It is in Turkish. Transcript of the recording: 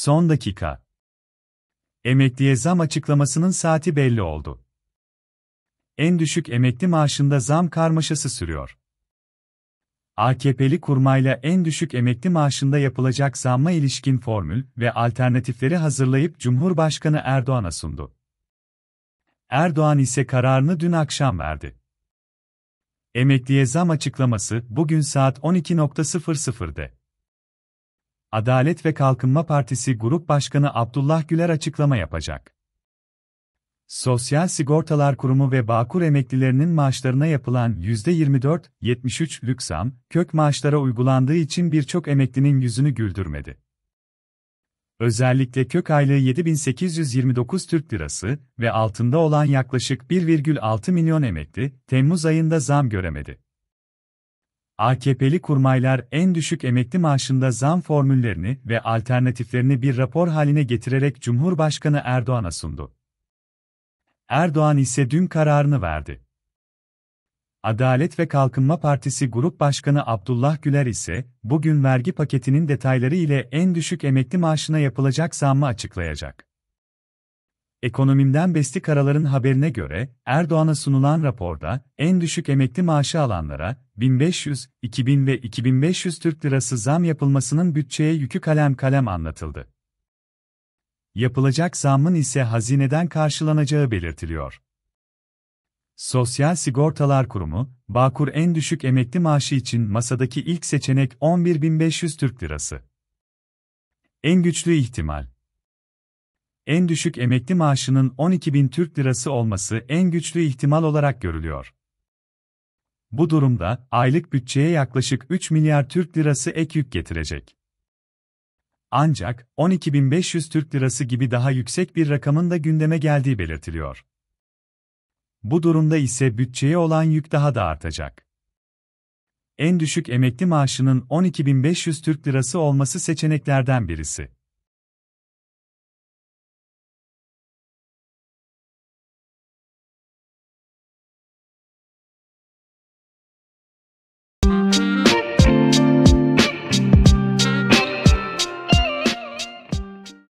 Son dakika. Emekliye zam açıklamasının saati belli oldu. En düşük emekli maaşında zam karmaşası sürüyor. AKP'li kurmayla en düşük emekli maaşında yapılacak zamma ilişkin formül ve alternatifleri hazırlayıp Cumhurbaşkanı Erdoğan'a sundu. Erdoğan ise kararını dün akşam verdi. Emekliye zam açıklaması bugün saat 12.00'de. Adalet ve Kalkınma Partisi Grup Başkanı Abdullah Güler açıklama yapacak. Sosyal Sigortalar Kurumu ve Bağkur emeklilerinin maaşlarına yapılan %24-73 lüksam, kök maaşlara uygulandığı için birçok emeklinin yüzünü güldürmedi. Özellikle kök aylığı 7829 Türk Lirası ve altında olan yaklaşık 1,6 milyon emekli, Temmuz ayında zam göremedi. AKP'li kurmaylar en düşük emekli maaşında zam formüllerini ve alternatiflerini bir rapor haline getirerek Cumhurbaşkanı Erdoğan'a sundu. Erdoğan ise dün kararını verdi. Adalet ve Kalkınma Partisi Grup Başkanı Abdullah Güler ise bugün vergi paketinin detayları ile en düşük emekli maaşına yapılacak zammı açıklayacak. Ekonomimden Besti Karalar'ın haberine göre, Erdoğan'a sunulan raporda, en düşük emekli maaşı alanlara, 1500, 2000 ve 2500 Türk Lirası zam yapılmasının bütçeye yükü kalem kalem anlatıldı. Yapılacak zammın ise hazineden karşılanacağı belirtiliyor. Sosyal Sigortalar Kurumu, Bağkur en düşük emekli maaşı için masadaki ilk seçenek 11.500 Türk Lirası. En güçlü ihtimal en düşük emekli maaşının 12 bin Türk Lirası olması en güçlü ihtimal olarak görülüyor. Bu durumda aylık bütçeye yaklaşık 3 milyar Türk Lirası ek yük getirecek. Ancak 12.500 Türk Lirası gibi daha yüksek bir rakamın da gündeme geldiği belirtiliyor. Bu durumda ise bütçeye olan yük daha da artacak. En düşük emekli maaşının 12.500 Türk Lirası olması seçeneklerden birisi.